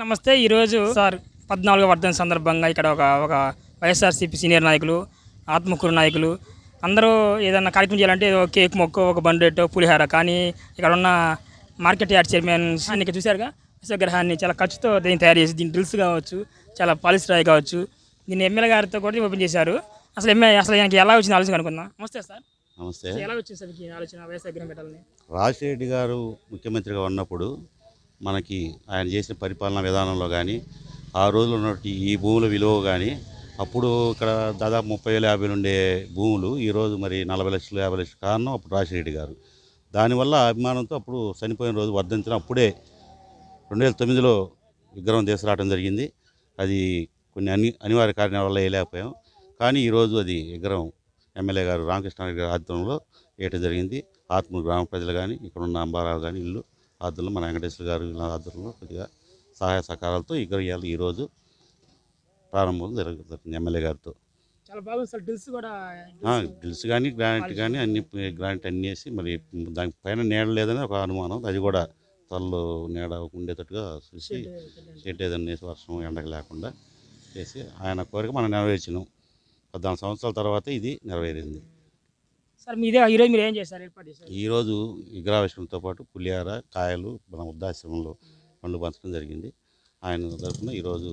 నమస్తే ఈరోజు సార్ పద్నాలుగో వర్ధన సందర్భంగా ఇక్కడ ఒక ఒక వైఎస్ఆర్సీపీ సీనియర్ నాయకులు ఆత్మకూరు నాయకులు అందరూ ఏదైనా కార్యక్రమం చేయాలంటే ఏదో కేక్ మొక్క ఒక బండెట్ పులిహార కానీ ఇక్కడ ఉన్న మార్కెట్ యార్డ్ చైర్మన్ ఇక్కడ చూశారుగా విశ్వగ్రహాన్ని చాలా ఖర్చుతో దీన్ని తయారు చేసి దీని డ్రిల్స్ కావచ్చు చాలా పాలిస్ రాయి కావచ్చు దీన్ని ఎమ్మెల్యే గారితో కూడా ఓపెన్ చేశారు అసలు ఎమ్మె అసలు ఆయనకి ఎలా వచ్చింది ఆలోచన అనుకుందాం నమస్తే సార్ నమస్తే ఎలా వచ్చింది సార్ ఆలోచన వైఎస్ఆర్ గ్రహం పెట్టాలని రాజశేఖర్ గారు ముఖ్యమంత్రిగా ఉన్నప్పుడు మనకి ఆయన చేసిన పరిపాలనా విధానంలో కానీ ఆ రోజులు ఉన్నటువంటి ఈ భూముల విలువ కానీ అప్పుడు ఇక్కడ దాదాపు ముప్పై వేల యాభై ఉండే భూములు ఈరోజు మరి నలభై లక్షలు యాభై లక్షలు కారణం అప్పుడు రాజశేఖరెడ్డి గారు దానివల్ల అభిమానంతో అప్పుడు చనిపోయిన రోజు వర్ధించిన అప్పుడే రెండు వేల తొమ్మిదిలో విగ్రహం తీసుకురావడం జరిగింది అది కొన్ని అని అనివార్య కారణాల వల్ల వేయలేకపోయాం కానీ ఈరోజు అది విగ్రహం ఎమ్మెల్యే గారు రామకృష్ణారెడ్డి గారి ఆధ్వర్యంలో వేయటం జరిగింది ఆత్మూరు గ్రామ ప్రజలు కానీ ఇక్కడ ఉన్న అంబారావు కానీ ఇల్లు ఆధ్వర్యంలో మన వెంకటేశ్వర గారు ఆధ్వర్యంలో కొద్దిగా సహాయ సహకారాలతో ఇక్కడ ఇవాళ ఈరోజు ప్రారంభం జరుగుతుంది ఎమ్మెల్యే గారితో డిల్స్ కానీ గ్రానైట్ కానీ అన్ని గ్రాంట్ అన్ని వేసి మరి దాని పైన నీడ లేదని ఒక అనుమానం అది కూడా తల్లు నీడ ఉండేటట్టుగా చూసి షెడ్ వేసి వర్షం ఎండకు లేకుండా చేసి ఆయన కోరిక మనం నెరవేర్చినాం పద్నాలుగు సంవత్సరాల తర్వాత ఇది నెరవేరింది సార్ మీదే ఈరోజు మీరు ఏం ఏర్పాటు ఈరోజు పాటు పులిహార కాయలు మన వృద్ధాశ్రమంలో పండు పంచడం జరిగింది ఆయన తరఫున ఈరోజు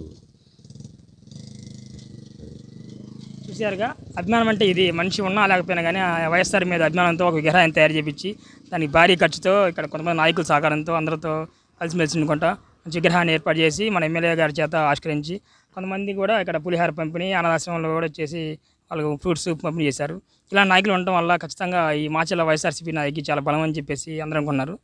చూసారుగా అభిమానం అంటే ఇది మనిషి ఉన్నా లేకపోయినా కానీ వైఎస్ఆర్ మీద అభిమానంతో ఒక విగ్రహాన్ని తయారు చేయించి దానికి భారీ ఖర్చుతో ఇక్కడ కొంతమంది నాయకుల సహకారంతో అందరితో కలిసిమెలిసి అనుకుంటా మంచి విగ్రహాన్ని ఏర్పాటు చేసి మన ఎమ్మెల్యే గారి చేత ఆవిష్కరించి కొంతమంది కూడా ఇక్కడ పులిహార పంపిణీ అనాథాశ్రమంలో కూడా వచ్చేసి వాళ్ళకు ఫ్రూట్స్ పంపిణీ చేశారు ఇలా నాయకులు ఉండటం వల్ల ఖచ్చితంగా ఈ మాచర్ల వైఎస్ఆర్సీపీ నాయకి చాలా బలం అని చెప్పేసి అందరం అనుకున్నారు